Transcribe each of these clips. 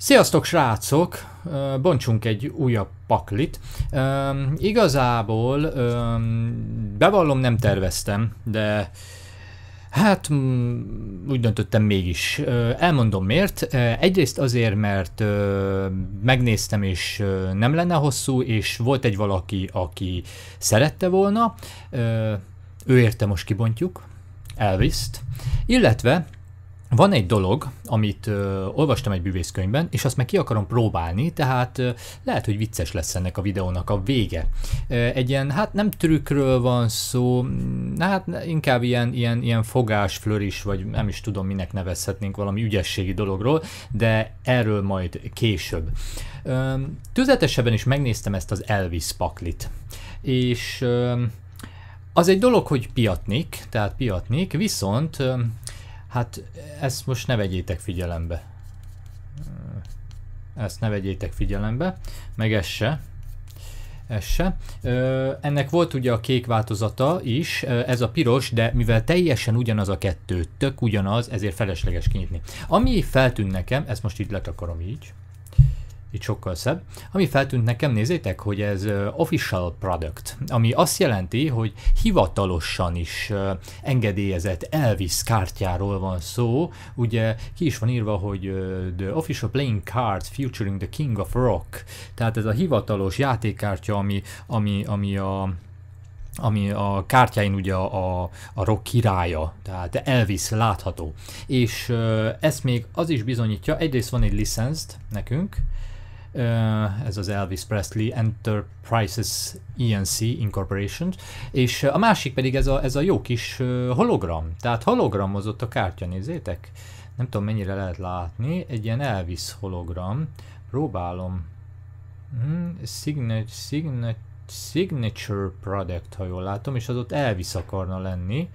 Sziasztok srácok! Bontsunk egy újabb paklit. Üm, igazából üm, bevallom nem terveztem, de hát úgy döntöttem mégis. Elmondom miért. Egyrészt azért, mert megnéztem és nem lenne hosszú, és volt egy valaki, aki szerette volna. Ő érte most kibontjuk, Elviszt. Illetve van egy dolog, amit ö, olvastam egy bűvészkönyvben, és azt meg ki akarom próbálni, tehát ö, lehet, hogy vicces lesz ennek a videónak a vége. Ö, egy ilyen, hát nem trükkről van szó, mm, hát inkább ilyen, ilyen, ilyen fogás, flöris, vagy nem is tudom, minek nevezhetnénk valami ügyességi dologról, de erről majd később. Ö, tüzetesebben is megnéztem ezt az Elvis paklit, és... Ö, az egy dolog, hogy piatnik, tehát piatnik, viszont Hát ezt most ne vegyétek figyelembe. Ezt ne vegyétek figyelembe, meg ez se. Ez se. Ö, ennek volt ugye a kék változata is, ez a piros, de mivel teljesen ugyanaz a kettő, tök ugyanaz, ezért felesleges kinyitni. Ami feltűnt nekem, ezt most itt letakarom így, itt sokkal szebb. Ami feltűnt nekem, nézzétek, hogy ez official product, ami azt jelenti, hogy hivatalosan is engedélyezett Elvis kártyáról van szó. Ugye ki is van írva, hogy the official playing card featuring the king of rock. Tehát ez a hivatalos játékkártya, ami, ami, ami a ami a kártyáin ugye a, a, a rock királya, tehát Elvis látható. És ezt még az is bizonyítja, egyrészt van egy licenszt nekünk, Eh, ez az Elvis Presley Enterprises ENC Incorporation, és eh, a másik pedig ez a, ez a jó kis eh, hologram, tehát hologramozott a kártya, nézzétek, nem tudom mennyire lehet látni, egy ilyen Elvis hologram, próbálom, hmm, signature, signature, signature product, ha jól látom, és az ott Elvis akarna lenni,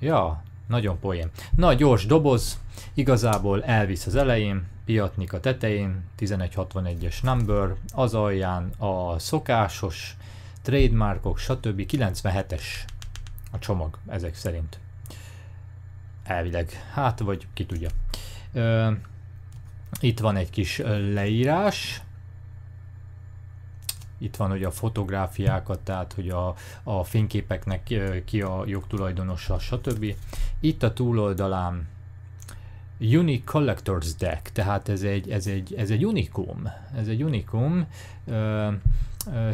ja, nagyon poén. Na, gyors doboz, igazából Elvis az elején, Piatnik a tetején, 1161-es number, az alján a szokásos trademarkok, stb. 97-es a csomag ezek szerint. Elvileg, hát vagy ki tudja. Ö, itt van egy kis leírás, itt van hogy a fotográfiákat, tehát hogy a, a fényképeknek ki a jogtulajdonosa, stb. Itt a túloldalán Unique Collector's Deck, tehát ez egy, ez egy, ez egy unikum, ez egy unikum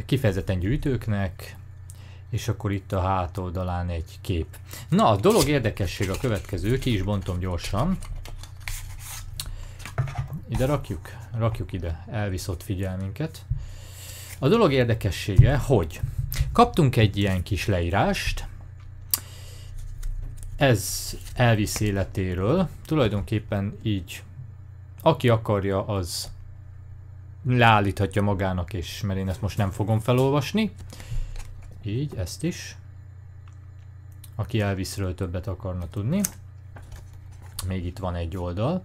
kifejezetten gyűjtőknek, és akkor itt a hátoldalán egy kép. Na, a dolog érdekesség a következő, ki is bontom gyorsan. Ide rakjuk? Rakjuk ide, elviszott figyelmünket. A dolog érdekessége, hogy kaptunk egy ilyen kis leírást, ez elvisz életéről. Tulajdonképpen így, aki akarja, az leállíthatja magának, és mert én ezt most nem fogom felolvasni. Így, ezt is. Aki Elvisről többet akarna tudni. Még itt van egy oldal.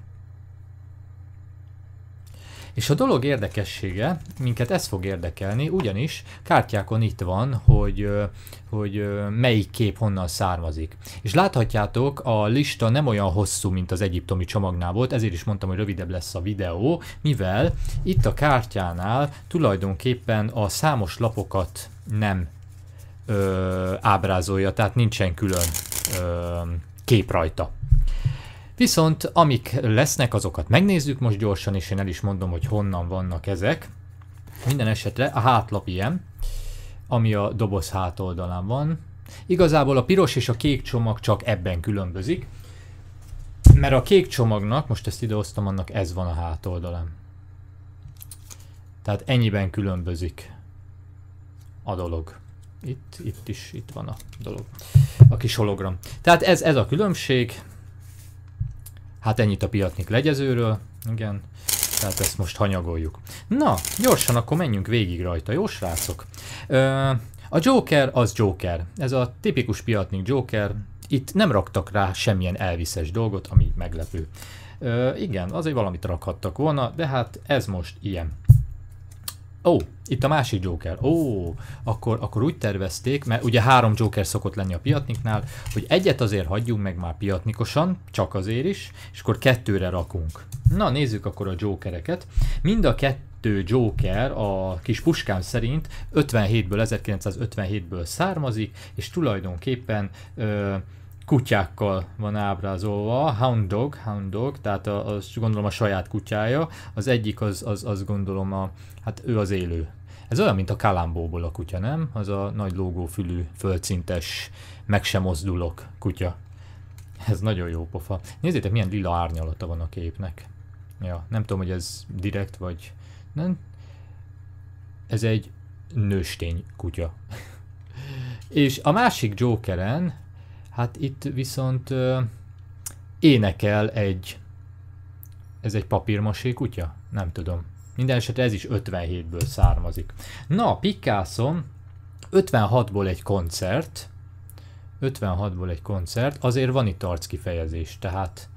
És a dolog érdekessége, minket ez fog érdekelni, ugyanis kártyákon itt van, hogy, hogy melyik kép honnan származik. És láthatjátok, a lista nem olyan hosszú, mint az egyiptomi csomagnál volt, ezért is mondtam, hogy rövidebb lesz a videó, mivel itt a kártyánál tulajdonképpen a számos lapokat nem ö, ábrázolja, tehát nincsen külön ö, kép rajta. Viszont amik lesznek, azokat megnézzük most gyorsan, és én el is mondom, hogy honnan vannak ezek. Minden esetre a hátlap ilyen, ami a doboz hátoldalán van. Igazából a piros és a kék csomag csak ebben különbözik, mert a kék csomagnak, most ezt idehoztam, annak ez van a hátoldalán. Tehát ennyiben különbözik a dolog. Itt, itt is, itt van a dolog. A kis hologram. Tehát ez, ez a különbség, Hát ennyit a piatnik legyezőről, igen, tehát ezt most hanyagoljuk. Na, gyorsan akkor menjünk végig rajta, jó srácok? Ö, a Joker az Joker, ez a tipikus piatnik Joker, itt nem raktak rá semmilyen elviszes dolgot, ami meglepő. Ö, igen, azért valamit rakhattak volna, de hát ez most ilyen. Ó, itt a másik Joker. Ó, akkor, akkor úgy tervezték, mert ugye három Joker szokott lenni a piatniknál, hogy egyet azért hagyjunk meg már piatnikosan, csak azért is, és akkor kettőre rakunk. Na, nézzük akkor a Jokereket. Mind a kettő Joker a kis puskám szerint 57-ből, 1957-ből származik, és tulajdonképpen... Ö, kutyákkal van ábrázolva, hound dog, hound dog, tehát az gondolom a saját kutyája, az egyik az, az, az gondolom a, hát ő az élő. Ez olyan, mint a kalambóból a kutya, nem? Az a nagy lógófülű, földszintes, meg sem mozdulok kutya. Ez nagyon jó pofa. Nézzétek, milyen lila árnyalata van a képnek. Ja, nem tudom, hogy ez direkt vagy... Nem? Ez egy nőstény kutya. És a másik Jokeren Hát itt viszont ö, énekel egy... Ez egy papírmasé kutya? Nem tudom. Minden esetre ez is 57-ből származik. Na, Picasso 56-ból egy koncert, 56-ból egy koncert, azért van itt arckifejezés, tehát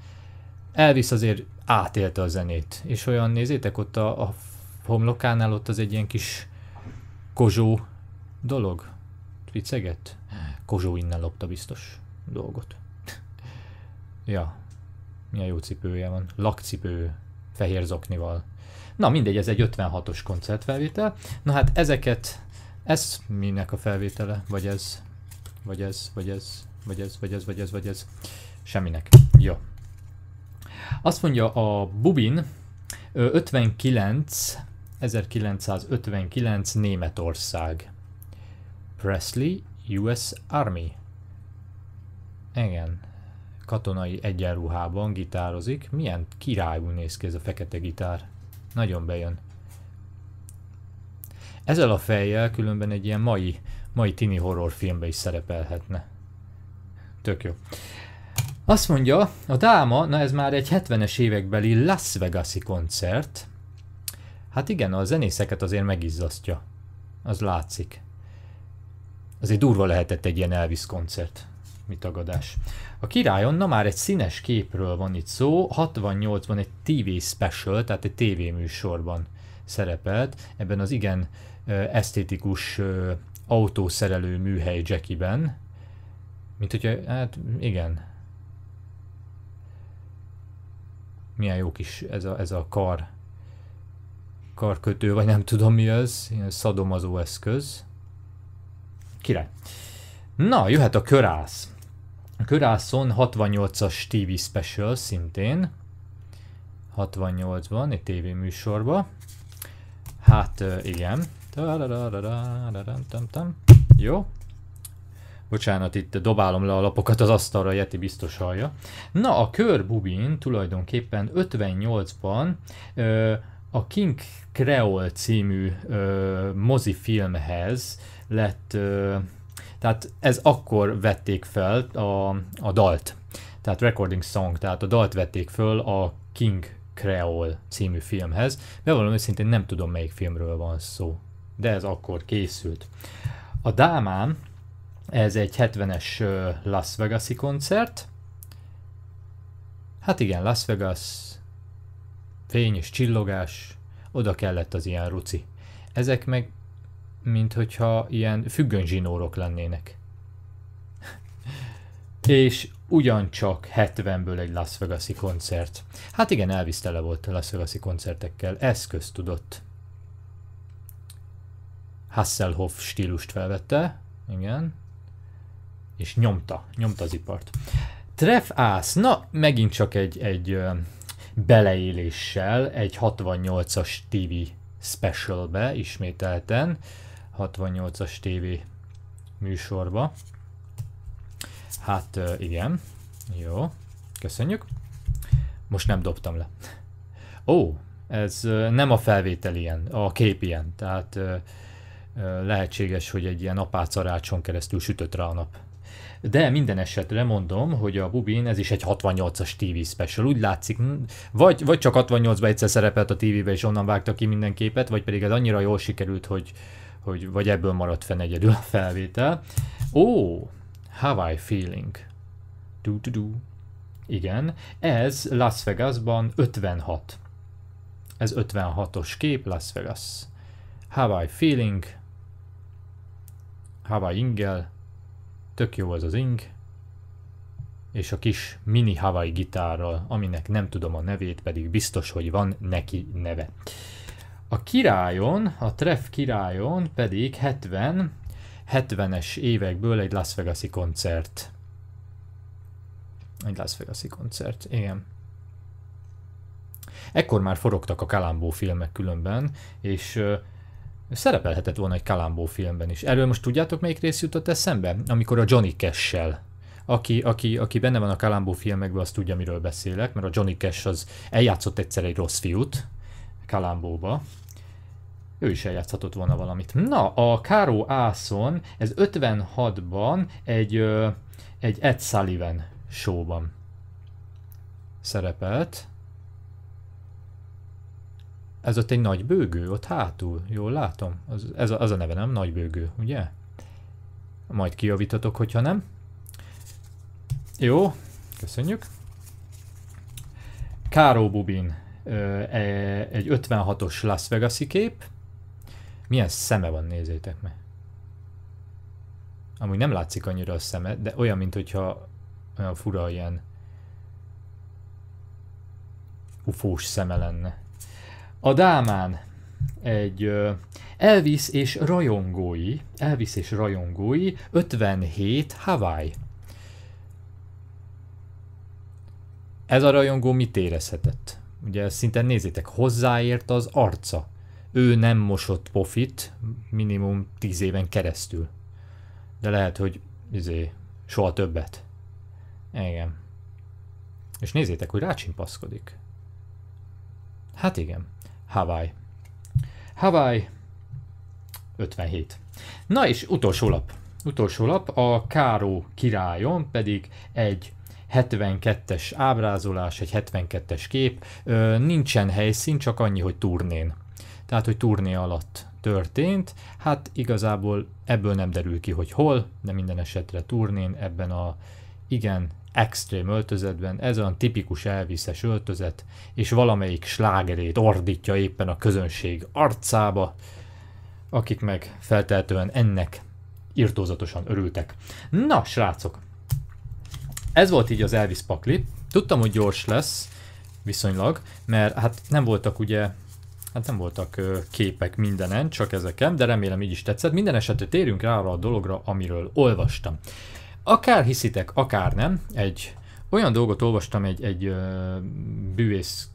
Elvis azért átélte a zenét, és olyan nézétek ott a, a homlokánál ott az egy ilyen kis kozsó dolog, viceget, kozsó innen lopta biztos dolgot. ja, milyen jó cipője van. Lakcipő, fehér zoknival. Na mindegy, ez egy 56-os koncertfelvétel. Na hát ezeket, ez minek a felvétele? Vagy ez, vagy ez, vagy ez, vagy ez, vagy ez, vagy ez, vagy ez. Semminek. Jó. Azt mondja a Bubin, 59, 1959 Németország. Presley, US Army. Igen. Katonai egyenruhában gitározik. Milyen királyú néz ki ez a fekete gitár. Nagyon bejön. Ezzel a fejjel különben egy ilyen mai, mai tini horrorfilmbe is szerepelhetne. Tök jó. Azt mondja, a dáma, na ez már egy 70-es évekbeli Las Vegas-i koncert. Hát igen, a zenészeket azért megizzasztja. Az látszik. Azért durva lehetett egy ilyen Elvis koncert mi tagadás. A királyon, na már egy színes képről van itt szó, 68-ban egy TV special, tehát egy TV műsorban szerepelt, ebben az igen esztétikus autószerelő műhely Jackiben. Mint hogyha, hát igen. Milyen jó kis ez a, ez a kar karkötő, vagy nem tudom mi az, ilyen szadomazó eszköz. Király. Na, jöhet a körász. Körászon 68-as TV special szintén. 68-ban, egy TV műsorba. Hát igen. Jó. Bocsánat, itt dobálom le a lapokat az asztalra, Jeti biztos hallja. Na, a kör Bubin tulajdonképpen 58-ban a King Creole című ö, mozifilmhez lett ö, tehát ez akkor vették fel a, a dalt, tehát Recording Song, tehát a dalt vették föl a King Creole című filmhez. Bevallom őszintén nem tudom melyik filmről van szó, de ez akkor készült. A Dámán, ez egy 70-es Las Vegas-i koncert. Hát igen, Las Vegas, fény és csillogás, oda kellett az ilyen ruci. Ezek meg mint hogyha ilyen függönyzsinórok lennének. és ugyancsak 70-ből egy Las vegas koncert. Hát igen, Elvis tele volt a Las vegas koncertekkel, eszköz tudott. Hasselhoff stílust felvette, igen, és nyomta, nyomta az ipart. Treff Ász, na megint csak egy, egy beleéléssel egy 68-as TV specialbe ismételten, 68-as TV műsorba. Hát igen, jó, köszönjük. Most nem dobtam le. Ó, ez nem a felvétel ilyen, a kép ilyen, tehát lehetséges, hogy egy ilyen apácarácson keresztül sütött rá a nap. De minden esetre mondom, hogy a Bubin ez is egy 68-as TV special, úgy látszik, vagy, vagy csak 68-ban egyszer szerepelt a TV-be és onnan vágta ki minden képet, vagy pedig ez annyira jól sikerült, hogy, hogy vagy ebből maradt fenn egyedül a felvétel. Ó, oh, Hawaii Feeling. Du -du -du. Igen, ez Las Vegasban 56. Ez 56-os kép, Las Vegas. Hawaii Feeling. Hawaii Ingel. Tök jó az az ing. És a kis mini Hawaii gitárral, aminek nem tudom a nevét, pedig biztos, hogy van neki neve. A királyon, a Treff királyon pedig 70, 70-es évekből egy Las Vegas-i koncert. Egy Las Vegas-i koncert, igen. Ekkor már forogtak a Kalambó filmek különben, és ö, szerepelhetett volna egy Kalambó filmben is. Erről most tudjátok, melyik rész jutott eszembe? Amikor a Johnny cash aki, aki, aki benne van a Kalambó filmekben, az tudja, miről beszélek, mert a Johnny Cash az eljátszott egyszer egy rossz fiút, Kalambóba. Ő is eljátszhatott volna valamit. Na, a Káró Ászon, ez 56-ban egy, egy Ed Sullivan showban szerepelt. Ez ott egy nagy bőgő, ott hátul, jól látom. Az, ez a, az a neve, nem? Nagy bőgő, ugye? Majd kijavítatok, hogyha nem. Jó, köszönjük. Káró Bubin E, egy 56-os Las Vegas-i kép. Milyen szeme van, nézzétek meg. Amúgy nem látszik annyira a szeme, de olyan, mint hogyha olyan fura ilyen ufós szeme lenne. A dámán egy Elvis és rajongói, Elvis és rajongói, 57 Hawaii. Ez a rajongó mit érezhetett? Ugye szinte nézzétek, hozzáért az arca. Ő nem mosott pofit minimum 10 éven keresztül. De lehet, hogy izé, soha többet. Igen. És nézzétek, hogy rácsimpaszkodik. Hát igen. Hawaii. Hawaii 57. Na és utolsó lap. Utolsó lap, a Káró királyon pedig egy 72-es ábrázolás, egy 72-es kép, nincsen helyszín, csak annyi, hogy turnén. Tehát, hogy turné alatt történt, hát igazából ebből nem derül ki, hogy hol, de minden esetre turnén ebben a igen extrém öltözetben, ez olyan tipikus elviszes öltözet, és valamelyik slágerét ordítja éppen a közönség arcába, akik meg feltehetően ennek irtózatosan örültek. Na, srácok, ez volt így az Elvis pakli. Tudtam, hogy gyors lesz, viszonylag, mert hát nem voltak ugye hát nem voltak képek mindenen, csak ezeken, de remélem így is tetszett. Minden esetre térjünk rá arra a dologra, amiről olvastam. Akár hiszitek, akár nem, egy olyan dolgot olvastam egy, egy bűvész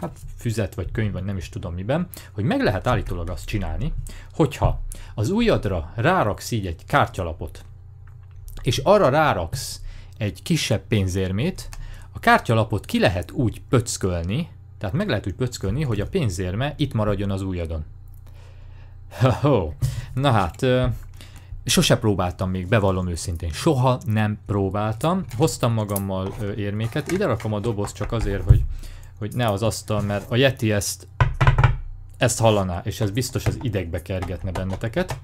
hát füzet vagy könyv, vagy nem is tudom miben, hogy meg lehet állítólag azt csinálni, hogyha az ujjadra ráraksz így egy kártyalapot, és arra ráraksz egy kisebb pénzérmét. A kártyalapot ki lehet úgy pöckölni, tehát meg lehet úgy pöckölni, hogy a pénzérme itt maradjon az újadon. Ho-ho. Na hát, sose próbáltam még, bevallom őszintén. Soha nem próbáltam. Hoztam magammal érméket. Ide rakom a doboz csak azért, hogy, hogy ne az asztal, mert a Yeti ezt, ezt hallaná, és ez biztos az idegbe kergetne benneteket.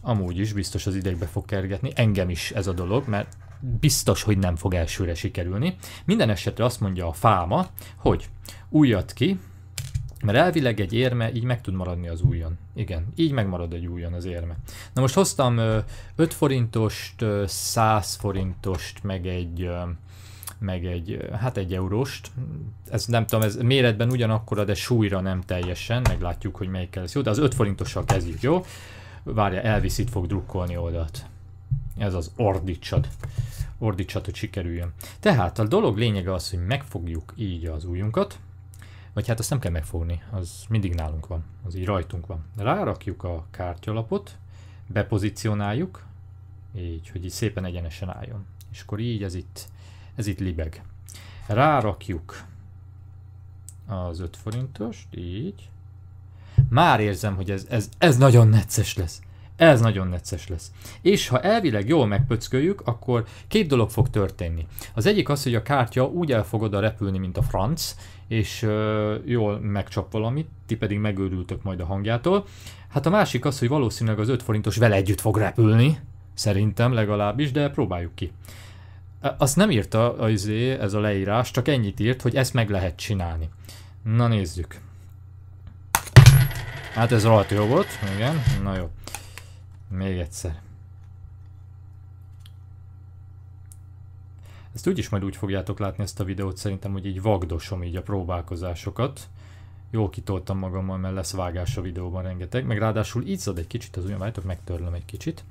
Amúgy is biztos az idegbe fog kergetni. Engem is ez a dolog, mert biztos, hogy nem fog elsőre sikerülni. Minden esetre azt mondja a fáma, hogy újat ki, mert elvileg egy érme így meg tud maradni az újon. Igen, így megmarad egy újon az érme. Na most hoztam 5 forintost, 100 forintost, meg egy meg egy, hát egy euróst. Ez nem tudom, ez méretben ugyanakkora, de súlyra nem teljesen, meglátjuk, hogy melyikkel lesz jó, de az 5 forintossal kezdjük, jó? Várja, Elvis fog drukkolni oldalt ez az ordicsad. Ordicsad, hogy sikerüljön. Tehát a dolog lényege az, hogy megfogjuk így az ujjunkat, vagy hát azt nem kell megfogni, az mindig nálunk van, az így rajtunk van. Rárakjuk a kártyalapot, bepozícionáljuk, így, hogy így szépen egyenesen álljon. És akkor így ez itt, ez itt libeg. Rárakjuk az 5 forintost, így. Már érzem, hogy ez, ez, ez nagyon necces lesz. Ez nagyon necces lesz. És ha elvileg jól megpöcköljük, akkor két dolog fog történni. Az egyik az, hogy a kártya úgy el fog oda repülni, mint a franc, és ö, jól megcsap valamit, ti pedig megőrültök majd a hangjától. Hát a másik az, hogy valószínűleg az 5 forintos vele együtt fog repülni, szerintem legalábbis, de próbáljuk ki. Azt nem írta az izé, ez a leírás, csak ennyit írt, hogy ezt meg lehet csinálni. Na nézzük. Hát ez rohadt jó volt, igen, na jó. Még egyszer. Ezt úgyis majd úgy fogjátok látni ezt a videót, szerintem, hogy így vagdosom így a próbálkozásokat. Jól kitoltam magammal, mert lesz vágás a videóban rengeteg, meg ráadásul izzad egy kicsit az ujjam, várjátok, megtörlöm egy kicsit,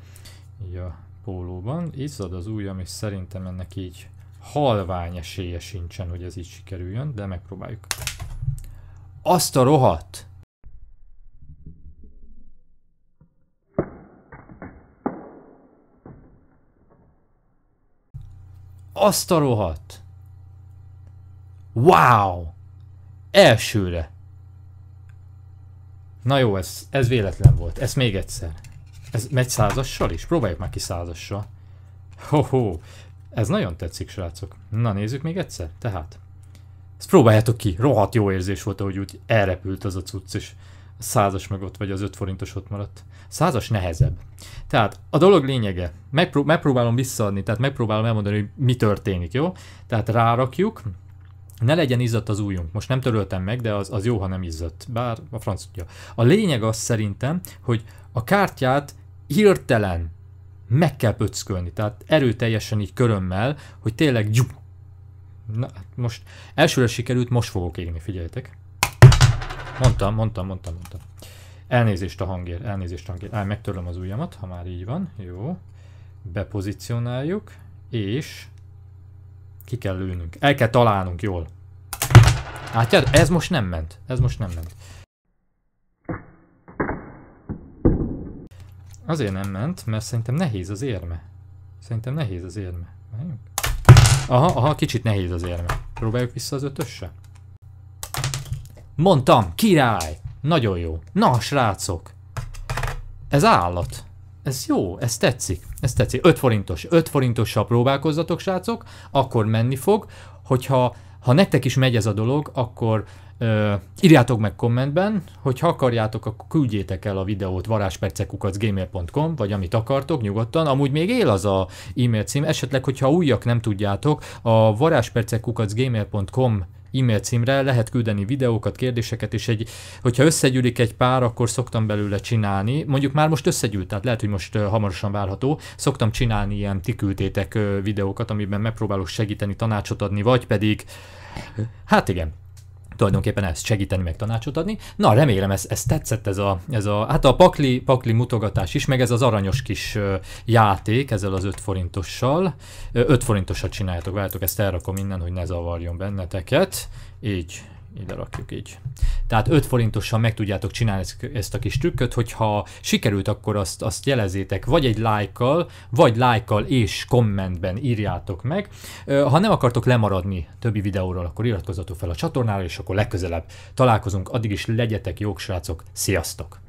így a pólóban. Izzad az ujjam, és szerintem ennek így halvány esélye sincsen, hogy ez így sikerüljön, de megpróbáljuk. Azt a rohadt! Azt a rohadt! Wow! Elsőre! Na jó, ez, ez véletlen volt. Ez még egyszer. Ez megy százassal is? Próbáljuk már ki százassal. Ho-ho! Ez nagyon tetszik, srácok. Na nézzük még egyszer. Tehát. Ezt próbáljátok ki. Rohadt jó érzés volt, ahogy úgy elrepült az a cucc, és a százas meg ott, vagy az öt forintos ott maradt. A százas nehezebb. Tehát a dolog lényege, megpró- megpróbálom visszaadni, tehát megpróbálom elmondani, hogy mi történik, jó? Tehát rárakjuk, ne legyen izzadt az ujjunk. Most nem töröltem meg, de az, az jó, ha nem izzadt. Bár a franc tudja. A lényeg az szerintem, hogy a kártyát hirtelen meg kell pöckölni, tehát erőteljesen így körömmel, hogy tényleg gyup. Na, hát most elsőre sikerült, most fogok égni, figyeljetek. Mondtam, mondtam, mondtam, mondtam. Elnézést a hangért, elnézést a hangért. Á, megtörlöm az ujjamat, ha már így van. Jó. Bepozicionáljuk, és ki kell lőnünk. El kell találnunk jól. Látjad? Ez most nem ment. Ez most nem ment. Azért nem ment, mert szerintem nehéz az érme. Szerintem nehéz az érme. Aha, aha, kicsit nehéz az érme. Próbáljuk vissza az ötösse? Mondtam, király! Nagyon jó. Na, srácok! Ez állat. Ez jó, ez tetszik. Ez tetszik. 5 forintos. 5 forintossal próbálkozzatok, srácok. Akkor menni fog. Hogyha ha nektek is megy ez a dolog, akkor ö, írjátok meg kommentben, hogy ha akarjátok, akkor küldjétek el a videót varázspercekukacgmail.com, vagy amit akartok, nyugodtan. Amúgy még él az a e-mail cím, esetleg, hogyha újak nem tudjátok, a varázspercekukacgmail.com e-mail címre lehet küldeni videókat, kérdéseket, és egy, hogyha összegyűlik egy pár, akkor szoktam belőle csinálni. Mondjuk már most összegyűlt, tehát lehet, hogy most hamarosan várható. Szoktam csinálni ilyen ti videókat, amiben megpróbálok segíteni, tanácsot adni, vagy pedig, hát igen, tulajdonképpen ezt segíteni, meg tanácsot adni. Na, remélem ez, ez tetszett, ez a, ez a, hát a pakli, pakli mutogatás is, meg ez az aranyos kis játék ezzel az 5 forintossal. 5 forintosat csináljátok, váltok, ezt elrakom innen, hogy ne zavarjon benneteket. Így, ide rakjuk így. Tehát 5 forintosan meg tudjátok csinálni ezt a kis trükköt, hogyha sikerült, akkor azt, azt jelezétek vagy egy lájkkal, vagy lájkkal és kommentben írjátok meg. Ha nem akartok lemaradni többi videóról, akkor iratkozzatok fel a csatornára, és akkor legközelebb találkozunk. Addig is legyetek jók, srácok, sziasztok!